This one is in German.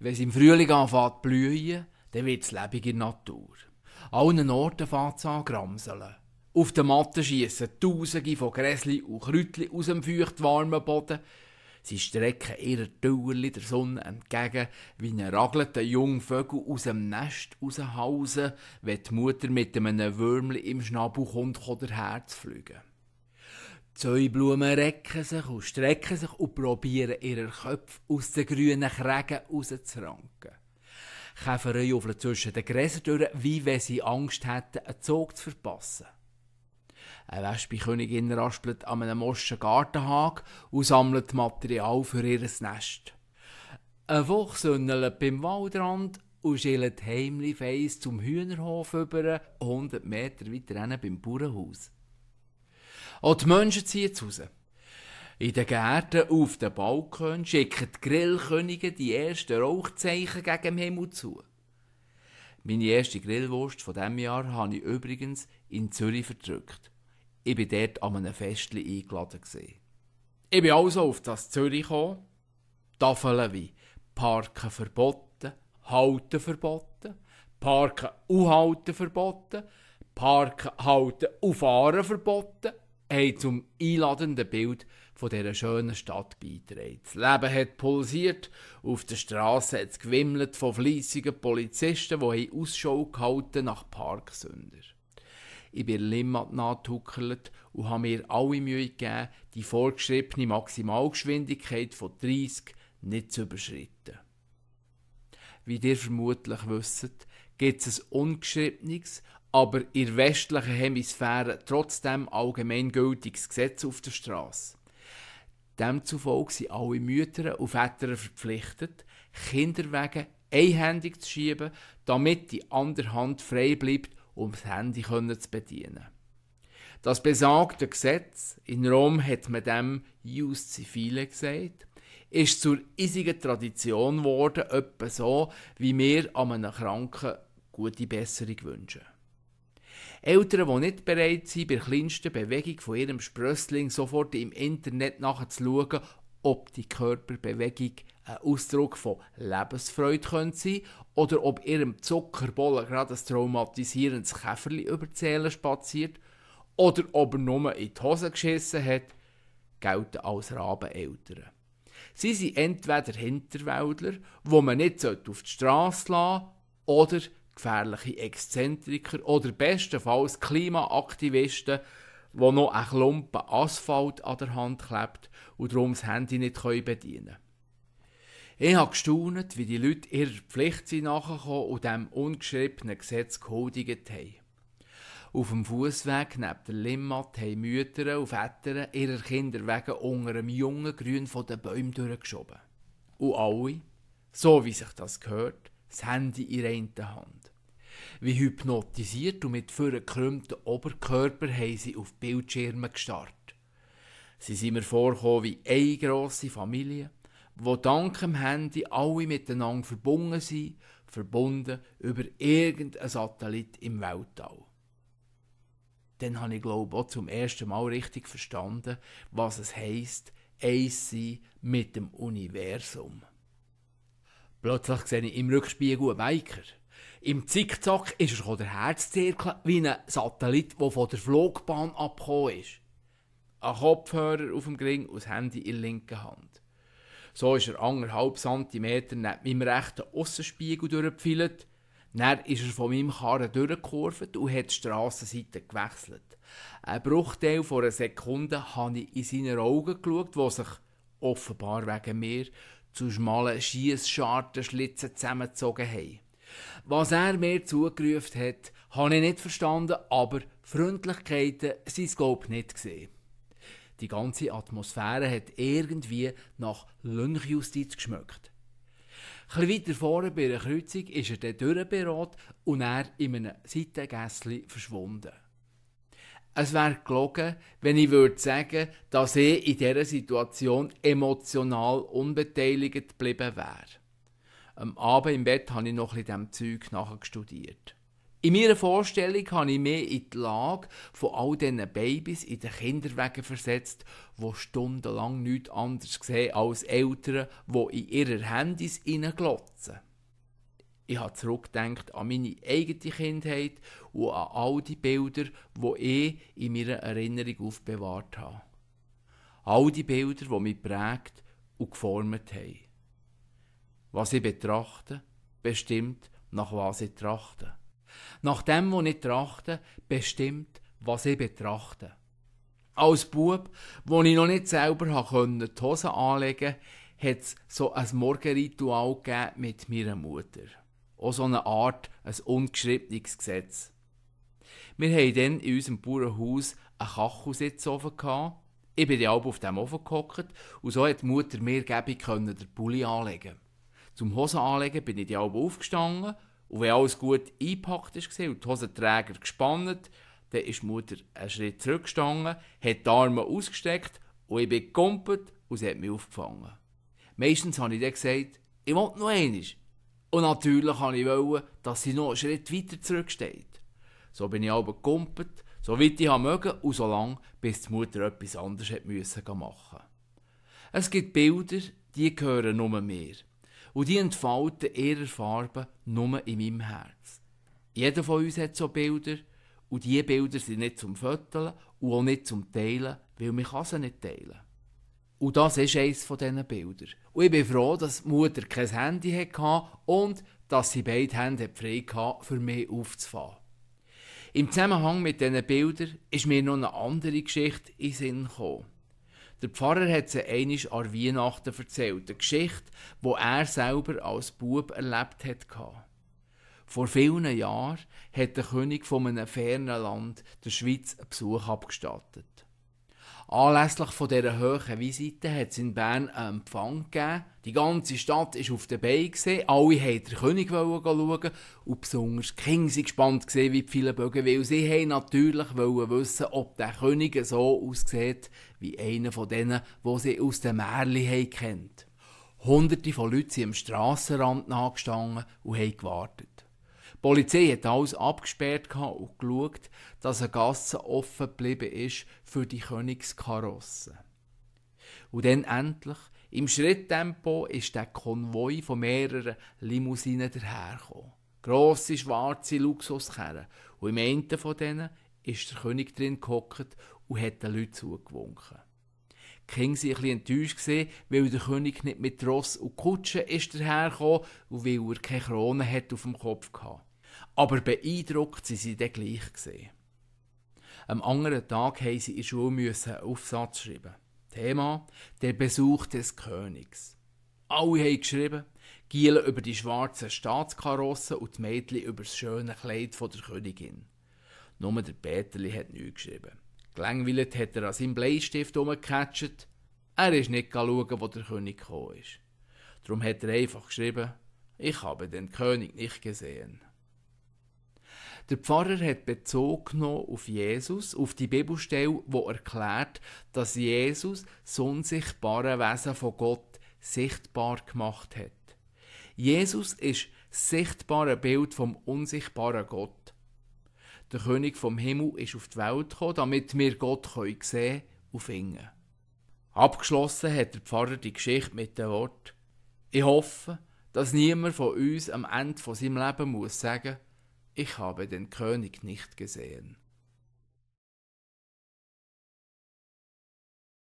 Wenn es im Frühling anfängt zu blühen, dann wird es lebendig in der Natur. Allen Orten fängt es an gramseln. Auf den Matten schiessen Tausende von Gräsli und Kräutli aus dem feuchtwarmen Boden. Sie strecken ihre Tauerli der Sonne entgegen, wie ein ragelter junger Vögel aus dem Nest raushausen, wenn die Mutter mit einem Würmli im Schnabel kommt, kann der Herz fliegen. Zwei Blumen recken sich und strecken sich und probieren, ihren Kopf aus den grünen Krägen rauszuranken. Käfer juffeln zwischen den Gräsern durch, wie wenn sie Angst hätten, einen Zug zu verpassen. Eine Wespekönigin raspelt an einem moschen Gartenhag und sammelt Material für ihr Nest. Ein Wuchs sünnelt beim Waldrand und schillt heimlich feins zum Hühnerhof über, 100 Meter weiter beim Bauernhaus. Auch die Menschen ziehen zu Hause. In den Gärten, auf den Balkon schicken die Grillkönige die ersten Rauchzeichen gegen den Himmel zu. Meine erste Grillwurst von diesem Jahr habe ich übrigens in Zürich verdrückt. Ich war dort an einem Fest eingeladen. Ich bin also auf das Zürich gekommen. Tafeln wie Parken verboten, Halten verboten, Parken und Halten verboten, Parken, Halten und Fahren verboten, haben zum einladenden Bild von dieser schönen Stadt beitragen. Das Leben hat pulsiert, auf der Straße hat es gewimmelt von fleissigen Polizisten, die Ausschau gehalten nach Parksünder. Ich bin Limmat nachgehuckert und habe mir alle Mühe gegeben, die vorgeschriebene Maximalgeschwindigkeit von 30 nicht zu überschreiten. Wie ihr vermutlich wisst, gibt es ein ungeschriebenes, aber in der westlichen Hemisphäre trotzdem allgemeingültiges Gesetz auf der Straße. Demzufolge sind alle Mütter und Väter verpflichtet, Kinder wegen einhändig zu schieben, damit die andere Hand frei bleibt, um das Handy zu bedienen. Das besagte Gesetz, in Rom hat man dem Ius Civile gesagt, ist zur eisigen Tradition geworden, etwa so, wie wir an einem Kranken gute Besserung wünschen. Eltern, die nicht bereit sind, bei der kleinsten Bewegung von ihrem Sprössling sofort im Internet nachzuschauen, ob die Körperbewegung ein Ausdruck von Lebensfreude könnte sein oder ob ihrem Zuckerbollen gerade ein traumatisierendes Käferli über die Zähne spaziert oder ob er nur in die Hose geschissen hat, gelten als Rabeneltern. Sie sind entweder Hinterwäldler, wo man nicht auf die Straße lassen sollte, oder gefährliche Exzentriker oder bestenfalls Klimaaktivisten, wo noch ein Klumpen Asphalt an der Hand klebt und darum das Handy nicht bedienen können. Ich habe gestaunt, wie die Leute ihrer Pflicht sind nachgekommen und dem ungeschriebenen Gesetz gehuldigt haben. Auf dem Fußweg neben der Limmat haben Mütter und Väter ihre Kinder wegen unter dem jungen Grün von den Bäumen durchgeschoben. Und alle, so wie sich das gehört, das Handy in der einen Hand. Wie hypnotisiert und mit vorgekrümmten Oberkörper haben sie auf Bildschirmen gestarrt. Sie sind mir vorgekommen wie eine grosse Familie, wo dank dem Handy alle miteinander verbunden sind, verbunden über irgendeinen Satellit im Weltall. Dann habe ich, glaube ich, auch zum ersten Mal richtig verstanden, was es heisst, eins sein mit dem Universum. Plötzlich sehe ich im Rückspiegel einen Biker. Im Zickzack ist er der Herzzirkel wie ein Satellit, der von der Flugbahn abgekommen ist. Ein Kopfhörer auf dem Gring und das Handy in der linken Hand. So ist er anderthalb Zentimeter neben meinem rechten Aussenspiegel durchgepfeilt. Dann ist er von meinem Karren durchgekurvt und hat die Strassenseite gewechselt. Ein Bruchteil von einer Sekunde habe ich in seine Augen geschaut, die sich offenbar wegen mir zu schmalen Schlitzen zusammengezogen haben. Was er mir zugerufen hat, habe ich nicht verstanden, aber Freundlichkeiten sind es nicht gesehen. Die ganze Atmosphäre hat irgendwie nach Lynchjustiz geschmeckt. Ein weiter vorne bei der Kreuzung ist er dann durchberaten und er in einem Seitengässchen verschwunden es wäre gelogen, wenn ich würde sagen, dass ich in dieser Situation emotional unbeteiligt geblieben wäre. Am Abend im Bett habe ich noch ein bisschen diesem Zeug nachgestudiert. In meiner Vorstellung habe ich mich in die Lage von all diesen Babys in den Kinderwegen versetzt, wo stundenlang nichts anderes sehen als Eltern, die in ihre Handys hineinglotzen ich habe zurückgedacht an meine eigene Kindheit und an all die Bilder, die ich in meiner Erinnerung aufbewahrt habe. All die Bilder, die mich prägt und geformt haben. Was ich betrachte, bestimmt, nach was ich trachte. Nach dem, was ich trachte, bestimmt, was ich betrachte. Als Bub, wo ich noch nicht selber habe die Hose anlegen konnte, hat es so ein Morgenritual mit meiner Mutter auch so eine Art ein ungeschriebenes Gesetz. Wir hatten dann in unserem Bauernhaus einen Kachelsitzhofen. Gehabt. Ich bin dann auf dem Ofen gehockt und so konnte die Mutter mir gäbig den Pulli anlegen. Zum Hosen anlegen bin ich die dann aufgestanden und wenn alles gut eingepackt war und die Hosenträger gespannt, dann ist die Mutter einen Schritt zurückgestanden, hat die Arme ausgestreckt und ich bin gekumpelt und sie hat mich aufgefangen. Meistens habe ich dann gesagt, ich will noch einmal, und natürlich wollte ich, dass sie noch einen Schritt weiter zurücksteht. So bin ich aber gekumpelt, so weit ich mögen und so lange, bis die Mutter etwas anderes hat müssen machen Es gibt Bilder, die gehören nur mir. Und die entfalten ihre Farben nur in meinem Herz. Jeder von uns hat so Bilder. Und diese Bilder sind nicht zum Föteln und auch nicht zum Teilen, weil man sie nicht teilen kann. Und das ist eines dieser Bilder. Und ich bin froh, dass die Mutter kein Handy hatte und dass sie beide Hände frei hatte, für mich aufzufahren. Im Zusammenhang mit diesen Bildern ist mir noch eine andere Geschichte in den Sinn gekommen. Der Pfarrer hat sie einmal an Weihnachten erzählt, eine Geschichte, die er selber als Bub erlebt hat. Vor vielen Jahren hat der König von einem fernen Land der Schweiz einen Besuch abgestattet. Anlässlich von dieser hohen Visite hat es in Bern einen Empfang gegeben. Die ganze Stadt war auf den Beinen, alle wollten den König schauen und besonders die Kinder waren gespannt, wie viele Bögen, weil sie haben natürlich wissen ob der König so aussieht wie einer von denen, die sie aus den Märchen kennt. Hunderte von Leuten sind am Strassenrand nachgestanden und haben gewartet. Die Polizei hat alles abgesperrt und geschaut, dass eine Gasse offen geblieben ist für die Königskarossen. Und dann endlich, im Schritttempo, ist der Konvoi von mehreren Limousinen dahergekommen. Grosse schwarze Luxuskerne. Und im einen von denen ist der König drin gehockt und hat den Leuten zugewunken. Die Kinder waren etwas enttäuscht, weil der König nicht mit Ross und Kutsche ist dahergekommen und weil er keine Krone hat auf dem Kopf hatte. Aber beeindruckt sie sie dann gleich gesehen. Am anderen Tag mussten sie in der Schule einen Aufsatz schreiben. Thema: Der Besuch des Königs. Alle haben geschrieben, Giele über die schwarzen Staatskarossen und die Mädchen über das schöne Kleid von der Königin. Nur der Peterli hat nichts geschrieben. Gelangweilt hat er an seinem Bleistift herumgekatscht. Er ist nicht schauen, wo der König gekommen ist. Darum hat er einfach geschrieben, ich habe den König nicht gesehen. Der Pfarrer hat Bezug genommen auf Jesus, auf die Bibelstelle, wo erklärt, dass Jesus das unsichtbare Wesen von Gott sichtbar gemacht hat. Jesus ist das sichtbare Bild vom unsichtbaren Gott. Der König vom Himmel ist auf die Welt gekommen, damit wir Gott können sehen und finden. Abgeschlossen hat der Pfarrer die Geschichte mit dem Wort. Ich hoffe, dass niemand von uns am Ende von seinem Leben muss sagen ich habe den König nicht gesehen.